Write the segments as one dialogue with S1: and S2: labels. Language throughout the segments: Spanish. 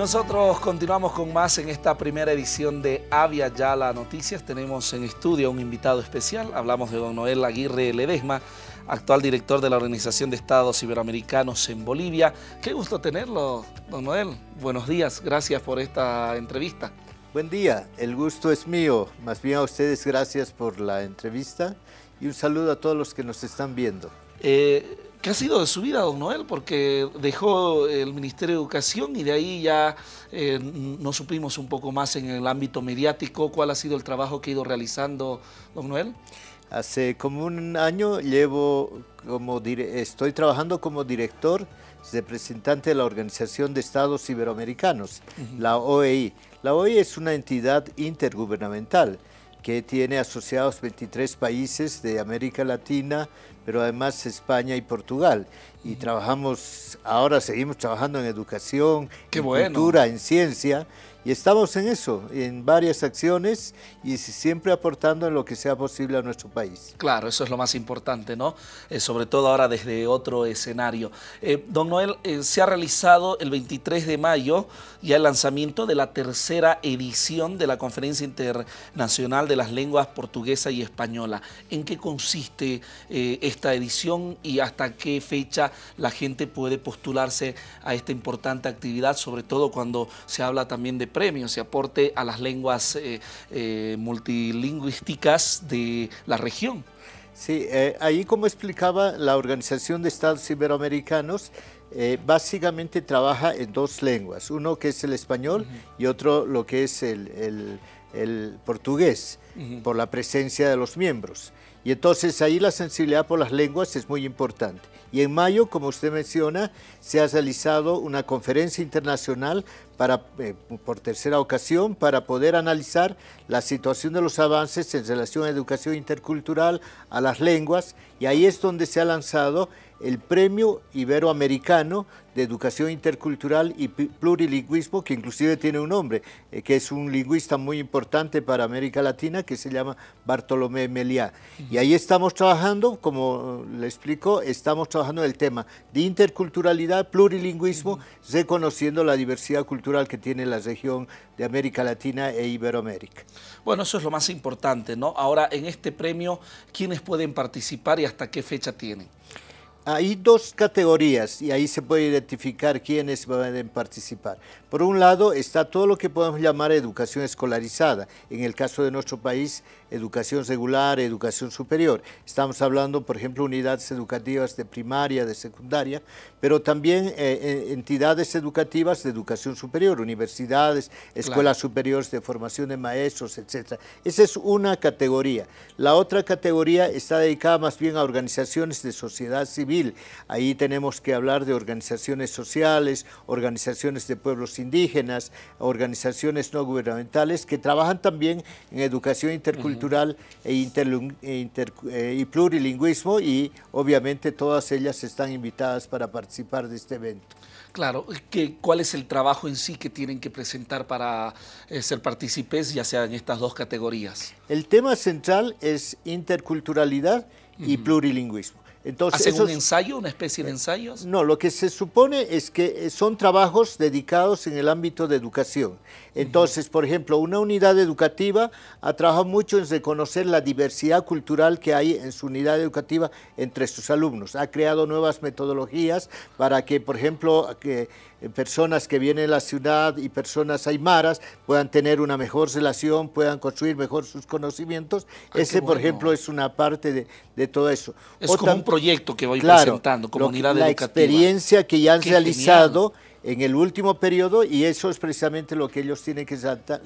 S1: Nosotros continuamos con más en esta primera edición de Avia Yala Noticias. Tenemos en estudio un invitado especial. Hablamos de don Noel Aguirre Ledesma, actual director de la Organización de Estados Iberoamericanos en Bolivia. Qué gusto tenerlo, don Noel. Buenos días, gracias por esta entrevista.
S2: Buen día, el gusto es mío. Más bien a ustedes gracias por la entrevista y un saludo a todos los que nos están viendo.
S1: Eh, ¿Qué ha sido de su vida, don Noel? Porque dejó el Ministerio de Educación y de ahí ya eh, nos supimos un poco más en el ámbito mediático. ¿Cuál ha sido el trabajo que ha ido
S2: realizando, don Noel? Hace como un año llevo, como estoy trabajando como director representante de la Organización de Estados Iberoamericanos, la OEI. La OEI es una entidad intergubernamental que tiene asociados 23 países de América Latina, pero además España y Portugal. Y trabajamos, ahora seguimos trabajando en educación,
S1: en cultura,
S2: en ciencia. Y estamos en eso, en varias acciones y siempre aportando en lo que sea posible a nuestro país.
S1: Claro, eso es lo más importante, ¿no? Eh, sobre todo ahora desde otro escenario. Eh, don Noel, eh, se ha realizado el 23 de mayo ya el lanzamiento de la tercera edición de la Conferencia Internacional de las Lenguas Portuguesa y Española. ¿En qué consiste esta edición y hasta qué fecha la gente puede postularse a esta importante actividad, sobre todo cuando se habla también de premio, se aporte a las lenguas eh, eh,
S2: multilingüísticas de la región. Sí, eh, ahí como explicaba la Organización de Estados Iberoamericanos, básicamente trabaja en dos lenguas, uno que es el español y otro lo que es el, portugués, por la presencia de los miembros. Y entonces ahí la sensibilidad por las lenguas es muy importante. Y en mayo, como usted menciona, se ha realizado una conferencia internacional para, eh, por tercera ocasión para poder analizar la situación de los avances en relación a educación intercultural, a las lenguas, y ahí es donde se ha lanzado el Premio Iberoamericano de Educación Intercultural y Plurilingüismo, que inclusive tiene un nombre, eh, que es un lingüista muy importante para América Latina, que se llama Bartolomé Meliá. Y ahí estamos trabajando, como le explico, estamos trabajando el tema de interculturalidad, plurilingüismo, reconociendo la diversidad cultural que tiene la región de América Latina e Iberoamérica. Bueno, eso es lo más
S1: importante, ¿no? Ahora, en este premio, ¿quiénes pueden participar y hasta qué fecha tienen?
S2: Hay dos categorías y ahí se puede identificar quiénes pueden participar. Por un lado está todo lo que podemos llamar educación escolarizada. En el caso de nuestro país educación regular, educación superior. Estamos hablando, por ejemplo, unidades educativas de primaria, de secundaria, pero también eh, eh, entidades educativas de educación superior, universidades, escuelas superiores de formación de maestros, etc. Esa es una categoría. La otra categoría está dedicada más bien a organizaciones de sociedad civil. Ahí tenemos que hablar de organizaciones sociales, organizaciones de pueblos indígenas, organizaciones no gubernamentales que trabajan también en educación intercultural e, e, inter, eh, y plurilingüismo y obviamente todas ellas están invitadas para participar de este evento.
S1: Claro, ¿qué ¿cuál es el trabajo en sí que tienen que presentar para eh, ser partícipes, ya sea en estas dos categorías?
S2: El tema central es interculturalidad y plurilingüismo. Entonces, un ensayo, una especie de ensayos? No, lo que se supone es que eh, son trabajos dedicados en el ámbito de educación. Entonces, por ejemplo, una unidad educativa ha trabajado mucho en reconocer la diversidad cultural que hay en su unidad educativa entre sus alumnos. Ha creado nuevas metodologías para que, por ejemplo, que eh, personas que vienen a la ciudad y personas aymaras puedan tener una mejor relación, puedan construir mejor sus conocimientos. Ese, por ejemplo, es una parte de, todo eso. Es como un
S1: proyecto que voy ir presentando, comunidad La experiencia
S2: que ya han realizado en el último periodo y eso es precisamente lo que ellos tienen que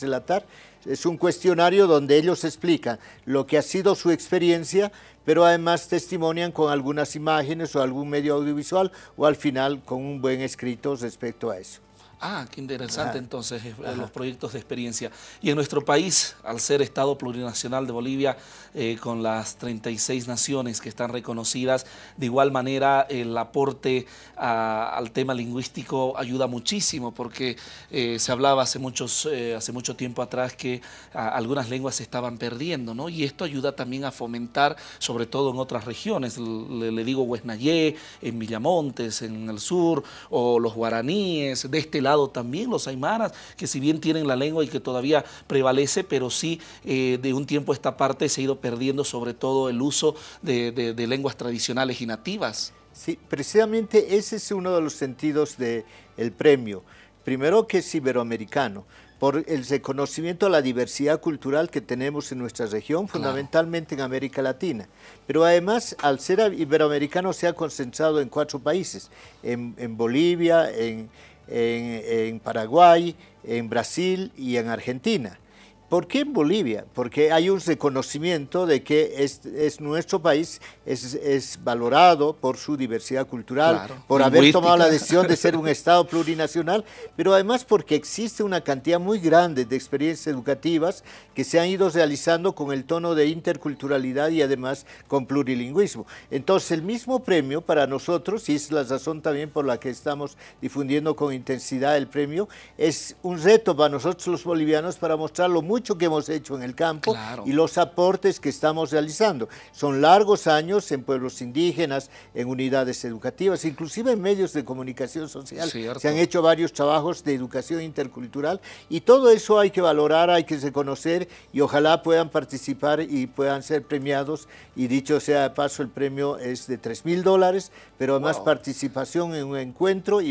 S2: relatar. Es un cuestionario donde ellos explican lo que ha sido su experiencia, pero además testimonian con algunas imágenes o algún medio audiovisual o al final con un buen escrito respecto a eso. Ah, qué
S1: interesante ah. entonces eh, los proyectos de experiencia. Y en nuestro país, al ser Estado Plurinacional de Bolivia, eh, con las 36 naciones que están reconocidas, de igual manera el aporte al tema lingüístico ayuda muchísimo porque eh, se hablaba hace, muchos, hace mucho tiempo atrás que algunas lenguas se estaban perdiendo, ¿no? Y esto ayuda también a fomentar, sobre todo en otras regiones, le, digo Huesnayé, en Villamontes, en el sur, o los guaraníes, de este lado también los aymaras, que si bien tienen la lengua y que todavía prevalece, pero sí eh, de un tiempo a esta parte se ha ido perdiendo sobre todo el uso de, lenguas tradicionales y nativas.
S2: Sí, precisamente ese es uno de los sentidos del el premio. Primero que es iberoamericano, por el reconocimiento a la diversidad cultural que tenemos en nuestra región, fundamentalmente en América Latina. Pero además, al ser iberoamericano se ha concentrado en cuatro países, en Bolivia, en, en, Paraguay, en Brasil y en Argentina. ¿Por qué en Bolivia? Porque hay un reconocimiento de que es, nuestro país, es, valorado por su diversidad cultural, por haber tomado la decisión de ser un Estado plurinacional, pero además porque existe una cantidad muy grande de experiencias educativas que se han ido realizando con el tono de interculturalidad y además con plurilingüismo. Entonces el mismo premio para nosotros, y es la razón también por la que estamos difundiendo con intensidad el premio, es un reto para nosotros los bolivianos para mostrarlo lo muy mucho que hemos hecho en el campo y los aportes que estamos realizando. Son largos años en pueblos indígenas, en unidades educativas, inclusive en medios de comunicación social. Se han hecho varios trabajos de educación intercultural y todo eso hay que valorar, hay que reconocer y ojalá puedan participar y puedan ser premiados. Y dicho sea de paso, el premio es de 3 mil dólares, pero además participación en un encuentro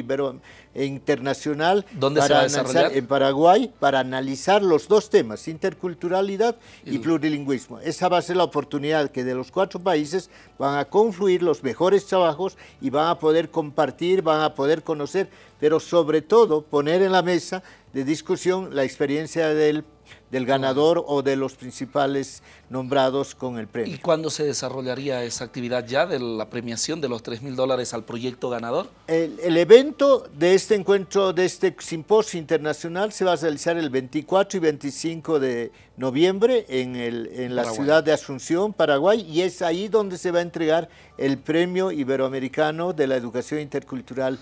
S2: internacional ¿Dónde desarrollar? en Paraguay para analizar los dos temas interculturalidad y, y plurilingüismo. Esa va a ser la oportunidad que de los cuatro países van a confluir los mejores trabajos y van a poder compartir, van a poder conocer, pero sobre todo poner en la mesa de discusión la experiencia del del ganador o de los principales nombrados con el premio. ¿Y
S1: cuándo se desarrollaría esa actividad ya de la premiación de los 3 mil dólares al proyecto
S2: ganador? El, evento de este encuentro, de este simposio internacional, se va a realizar el 24 y 25 de noviembre en, la ciudad de Asunción, Paraguay, y es ahí donde se va a entregar el Premio Iberoamericano de la Educación Intercultural,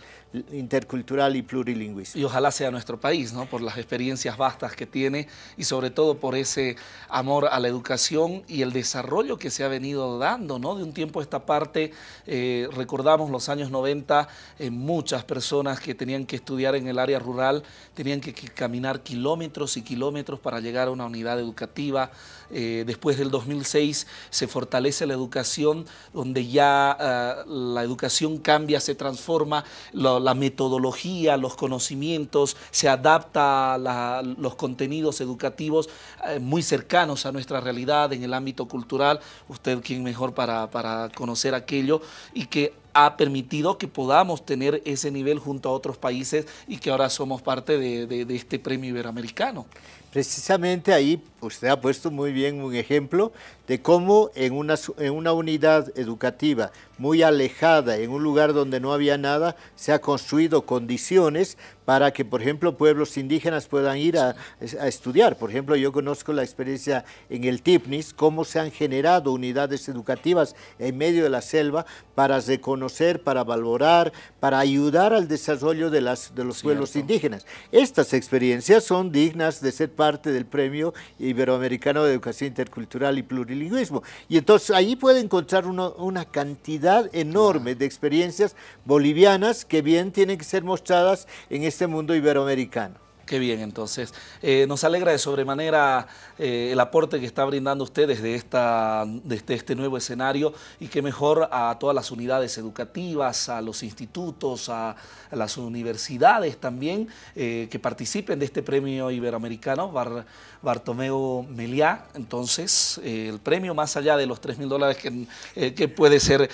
S2: Intercultural y Plurilingüística.
S1: Y ojalá sea nuestro país, ¿no? Por las experiencias vastas que tiene y sobre sobre todo por ese amor a la educación y el desarrollo que se ha venido dando, ¿no? De un tiempo a esta parte, eh, recordamos los años 90, eh, muchas personas que tenían que estudiar en el área rural tenían que, caminar kilómetros y kilómetros para llegar a una unidad educativa. Eh, después del 2006 se fortalece la educación, donde ya la educación cambia, se transforma, la, metodología, los conocimientos, se adapta a los contenidos educativos eh, muy cercanos a nuestra realidad en el ámbito cultural. Usted, quien mejor para, para conocer aquello y que ha permitido que podamos tener ese nivel junto a otros países y que ahora somos parte
S2: de, este premio iberoamericano. Precisamente ahí usted pues, ha puesto muy bien un ejemplo de cómo en una, en una unidad educativa muy alejada, en un lugar donde no había nada, se ha construido condiciones para que, por ejemplo, pueblos indígenas puedan ir a estudiar. Por ejemplo, yo conozco la experiencia en el TIPNIS, cómo se han generado unidades educativas en medio de la selva para reconocer para valorar, para ayudar al desarrollo de, las, de los pueblos indígenas. Estas experiencias son dignas de ser parte del Premio Iberoamericano de Educación Intercultural y Plurilingüismo. Y entonces ahí puede encontrar una cantidad enorme de experiencias bolivianas que bien tienen que ser mostradas en este mundo iberoamericano.
S1: Qué bien, entonces. Eh, nos alegra de sobremanera eh, el aporte que está brindando usted desde, esta, este nuevo escenario y que mejor a todas las unidades educativas, a los institutos, a, las universidades también eh, que participen de este premio iberoamericano Bar, Bartomeo Meliá. Entonces, el premio más allá de los 3 mil dólares que, que, puede ser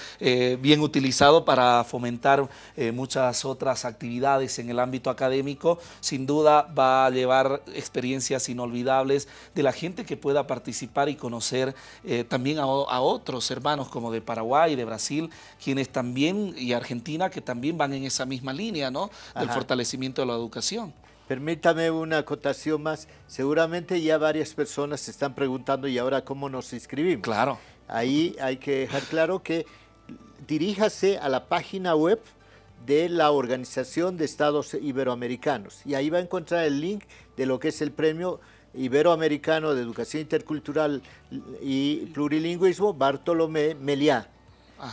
S1: bien utilizado para fomentar muchas otras actividades en el ámbito académico, sin duda va a llevar experiencias inolvidables de la gente que pueda participar y conocer eh, también a, otros hermanos como de Paraguay, de Brasil, quienes también,
S2: y Argentina, que también van en esa misma línea, ¿no? Del fortalecimiento de la educación. Permítame una acotación más. Seguramente ya varias personas se están preguntando, ¿y ahora cómo nos inscribimos? Claro. Ahí hay que dejar claro que diríjase a la página web de la Organización de Estados Iberoamericanos. Y ahí va a encontrar el link de lo que es el premio Iberoamericano de Educación Intercultural y Plurilingüismo Bartolomé Meliá.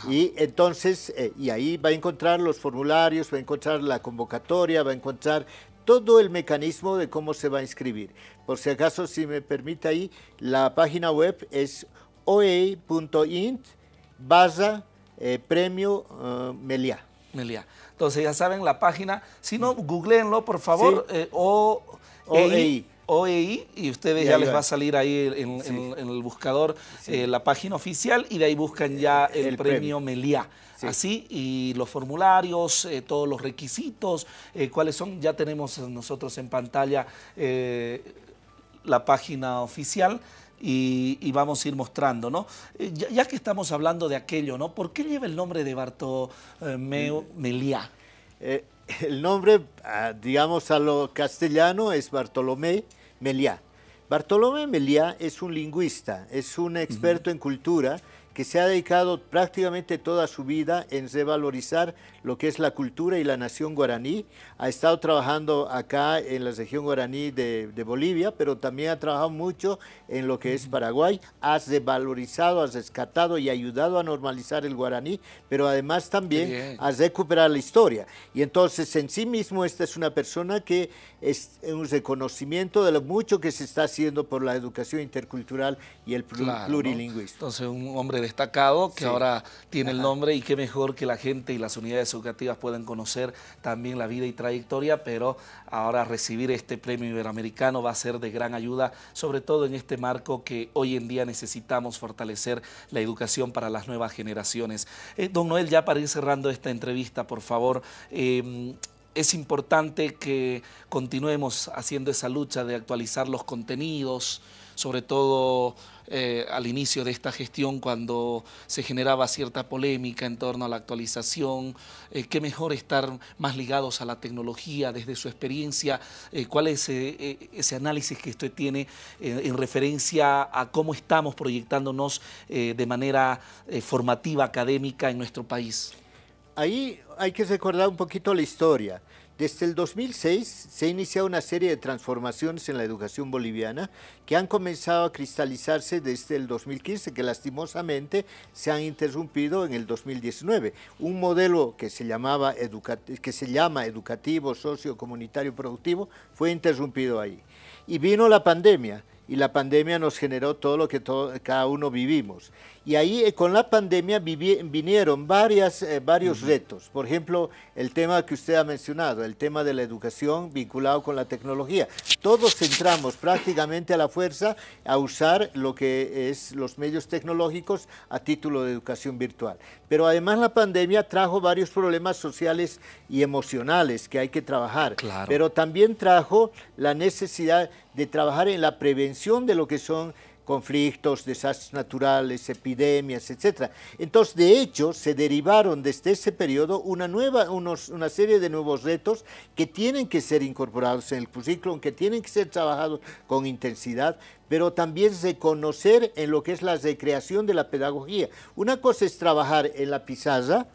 S2: Y entonces, eh, y ahí va a encontrar los formularios, va a encontrar la convocatoria, va a encontrar todo el mecanismo de cómo se va a inscribir. Por si acaso, si me permite ahí, la página web es oei.int barra eh, premio eh, Meliá. Melia. Entonces ya saben la página, si no, mm. googleenlo por favor, eh, OEI.
S1: E e y ustedes ya les va. a salir ahí en, el buscador eh, la página oficial y de ahí buscan ya eh, el, premio, Así, y los formularios, todos los requisitos, cuáles son, ya tenemos nosotros en pantalla la página oficial y, vamos a ir mostrando, ¿no? Eh, ya, que estamos hablando de aquello, ¿no? ¿Por qué lleva el nombre de Bartolomé
S2: mm. Meliá? Eh, el nombre, ah, digamos, a lo castellano es Bartolomé Meliá. Bartolomé Meliá es un lingüista, es un experto en cultura que se ha dedicado prácticamente toda su vida en revalorizar lo que es la cultura y la nación guaraní. Ha estado trabajando acá en la región guaraní de, Bolivia, pero también ha trabajado mucho en lo que es Paraguay. has revalorizado, has rescatado y ayudado a normalizar el guaraní, pero además también has a recuperar la historia. Y entonces en sí mismo esta es una persona que es un reconocimiento de lo mucho que se está haciendo por la educación intercultural y el plurilingüismo.
S1: Entonces un hombre de destacado, que ahora tiene el nombre y qué mejor que la gente y las unidades educativas puedan conocer también la vida y trayectoria, pero ahora recibir este premio iberoamericano va a ser de gran ayuda, sobre todo en este marco que hoy en día necesitamos fortalecer la educación para las nuevas generaciones. Eh, don Noel, ya para ir cerrando esta entrevista, por favor, em, es importante que continuemos haciendo esa lucha de actualizar los contenidos, sobre todo eh, al inicio de esta gestión cuando se generaba cierta polémica en torno a la actualización, eh, qué mejor estar más ligados a la tecnología desde su experiencia, eh, cuál es ese análisis que usted tiene en referencia a cómo estamos proyectándonos de manera formativa, académica en nuestro país.
S2: Ahí hay que recordar un poquito la historia. Desde el 2006 se iniciado una serie de transformaciones en la educación boliviana que han comenzado a cristalizarse desde el 2015, que lastimosamente se han interrumpido en el 2019. Un modelo que se, llamaba que se llama educativo, socio, comunitario, productivo, fue interrumpido ahí. Y vino la pandemia y la pandemia nos generó todo lo que todo, cada uno vivimos. Y ahí eh, con la pandemia vinieron varias, eh, varios retos. Por ejemplo, el tema que usted ha mencionado, el tema de la educación vinculado con la tecnología. Todos entramos prácticamente a la fuerza a usar lo que es los medios tecnológicos a título de educación virtual. Pero además la pandemia trajo varios problemas sociales y emocionales que hay que trabajar. Pero también trajo la necesidad de trabajar en la prevención de lo que son conflictos, desastres naturales, epidemias, etc. Entonces, de hecho, se derivaron desde ese periodo una, nueva, una serie de nuevos retos que tienen que ser incorporados en el currículum, que tienen que ser trabajados con intensidad, pero también conocer en lo que es la recreación de la pedagogía. Una cosa es trabajar en la pizarra,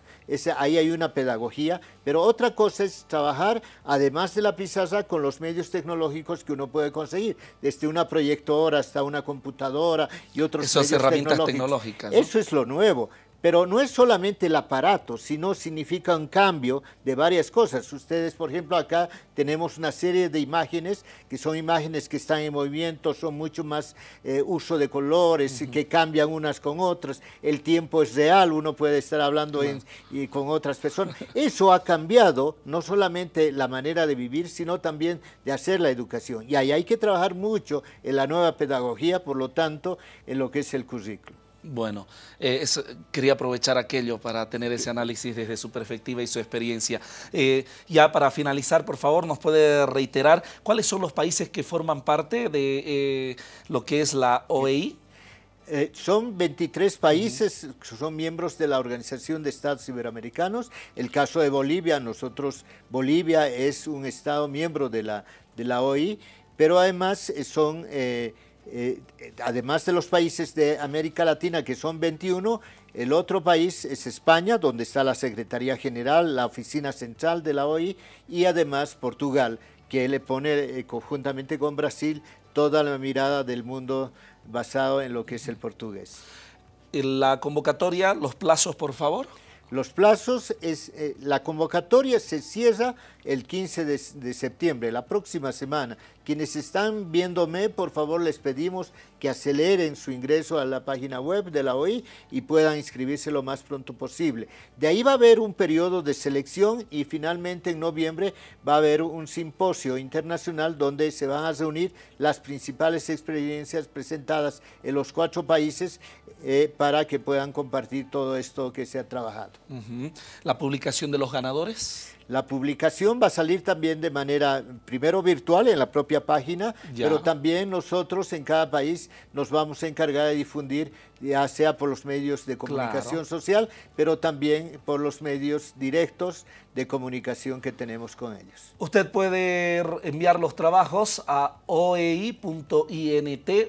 S2: ahí hay una pedagogía, pero otra cosa es trabajar, además de la pizarra, con los medios tecnológicos que uno puede conseguir, desde una proyectora hasta una computadora y otros Esas herramientas tecnológicas. Eso es lo nuevo. Pero no es solamente el aparato, sino significa un cambio de varias cosas. Ustedes, por ejemplo, acá tenemos una serie de imágenes que son imágenes que están en movimiento, son mucho más eh, uso de colores, que cambian unas con otras. El tiempo es real, uno puede estar hablando con otras personas. Eso ha cambiado no solamente la manera de vivir, sino también de hacer la educación. Y ahí hay que trabajar mucho en la nueva pedagogía, por lo tanto, en lo que es el currículum.
S1: Bueno, eh, quería aprovechar aquello para tener ese análisis desde su perspectiva y su experiencia. Eh, ya para finalizar, por favor, nos puede reiterar
S2: cuáles son los países que forman parte de eh, lo que es la OEI. son 23 países, que son miembros de la Organización de Estados Iberoamericanos. El caso de Bolivia, nosotros, Bolivia es un Estado miembro de la, de la OEI, pero además son eh, además de los países de América Latina, que son 21, el otro país es España, donde está la Secretaría General, la Oficina Central de la OI, y además Portugal, que le pone eh, conjuntamente con Brasil toda la mirada del mundo basado en lo que es el portugués. Eh, la convocatoria, los plazos, por favor. Los plazos, es, la convocatoria se cierra el 15 de, septiembre, la próxima semana. Quienes están viéndome, por favor, les pedimos que aceleren su ingreso a la página web de la OI y puedan inscribirse lo más pronto posible. De ahí va a haber un periodo de selección y finalmente en noviembre va a haber un simposio internacional donde se van a reunir las principales experiencias presentadas en los cuatro países eh, para que puedan compartir todo esto que se ha trabajado. La publicación de los ganadores. La publicación va a salir también de manera, primero virtual en la propia página, pero también nosotros en cada país nos vamos a encargar de difundir ya sea por los medios de comunicación social, pero también por los medios directos de comunicación que tenemos con ellos.
S1: Usted puede enviar los trabajos a oei.int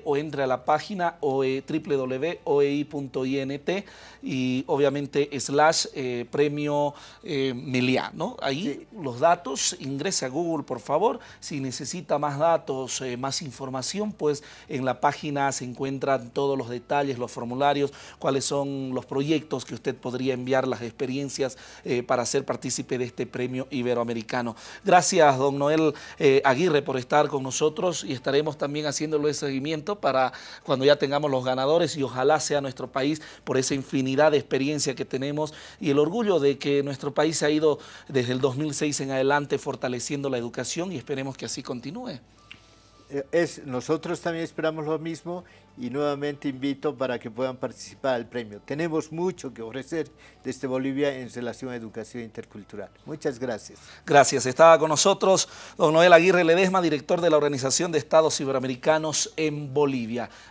S1: o entre a la página www.oei.int y obviamente slash eh, premio eh, Meliá, ¿no? Ahí los datos, ingrese a Google por favor, si necesita más datos, eh, más información, pues en la página se encuentran todos los detalles, los formularios, cuáles son los proyectos que usted podría enviar, las experiencias eh, para ser partícipe de este premio iberoamericano. Gracias, don Noel eh, Aguirre, por estar con nosotros y estaremos también haciéndolo de seguimiento para cuando ya tengamos los ganadores y ojalá sea nuestro país por esa infinidad de experiencia que tenemos y el orgullo de que nuestro país ha ido desde el 2006 en adelante fortaleciendo la educación y esperemos que así continúe.
S2: Eh, nosotros también esperamos lo mismo y nuevamente invito para que puedan participar al premio. Tenemos mucho que ofrecer desde Bolivia en relación a educación intercultural. Muchas gracias.
S1: Gracias. Estaba con nosotros don Noel Aguirre Ledesma, director de la Organización de Estados Iberoamericanos en Bolivia.